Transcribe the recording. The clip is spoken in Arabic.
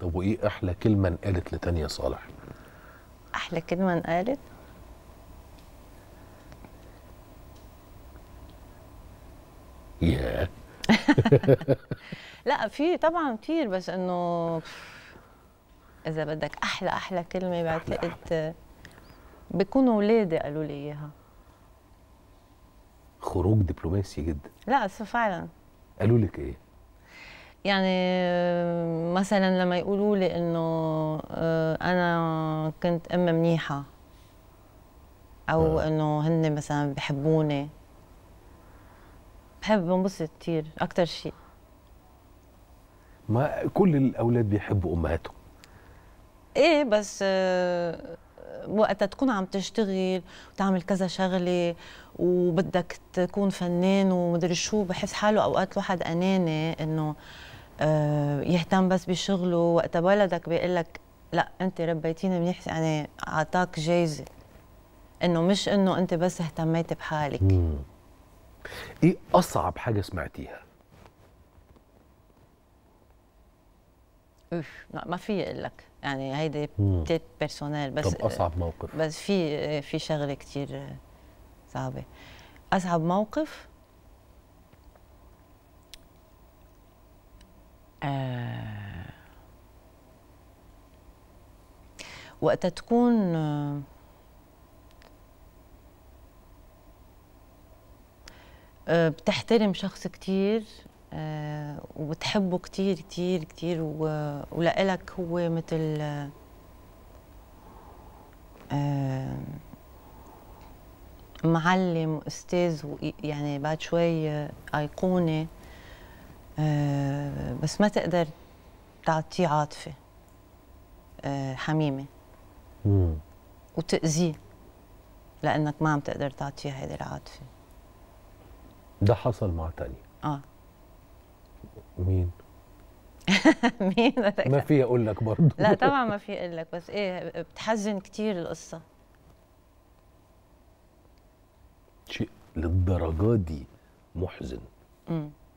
طب وايه احلى كلمه انقالت لتانية صالح احلى كلمه انقالت ياه لا في طبعا كتير بس انه اذا بدك احلى احلى كلمه بعتقد بيكونوا ولادي قالوا لي اياها خروج دبلوماسي جدا لا فعلا قالوا لك ايه يعني آه، مثلا لما يقولوا لي انه آه، انا كنت ام منيحه او آه. انه هن مثلا بحبوني بحب بنبسط كثير اكثر شيء ما كل الاولاد بيحبوا امهاتهم ايه بس وقتها تكون عم تشتغل وتعمل كذا شغله وبدك تكون فنان ومدري شو بحس حاله اوقات الواحد اناني انه آه، يهتم بس بشغله وقتها ولدك بيقول لك لا انت ربيتيني منيح يعني اعطاك جايزه انه مش انه انت بس اهتميتي بحالك ايه اصعب حاجه سمعتيها اوف ما في اقول لك يعني هيدي بتيت بيرسونيل بس طب اصعب موقف بس في في شغله كثير صعبه اصعب موقف آه وقتها تكون آه بتحترم شخص كثير آه، وبتحبه كتير كتير كتير ولإلك هو مثل آه، معلم واستاذ يعني بعد شوي ايقونه آه، بس ما تقدر تعطيه عاطفه حميمه وتاذيه لانك ما عم تقدر تعطيه هيدي العاطفه ده حصل مع تاني اه مين؟ مين ما في اقول لك برضه لا طبعا ما في اقول لك بس ايه بتحزن كتير القصه شيء للدرجه دي محزن امم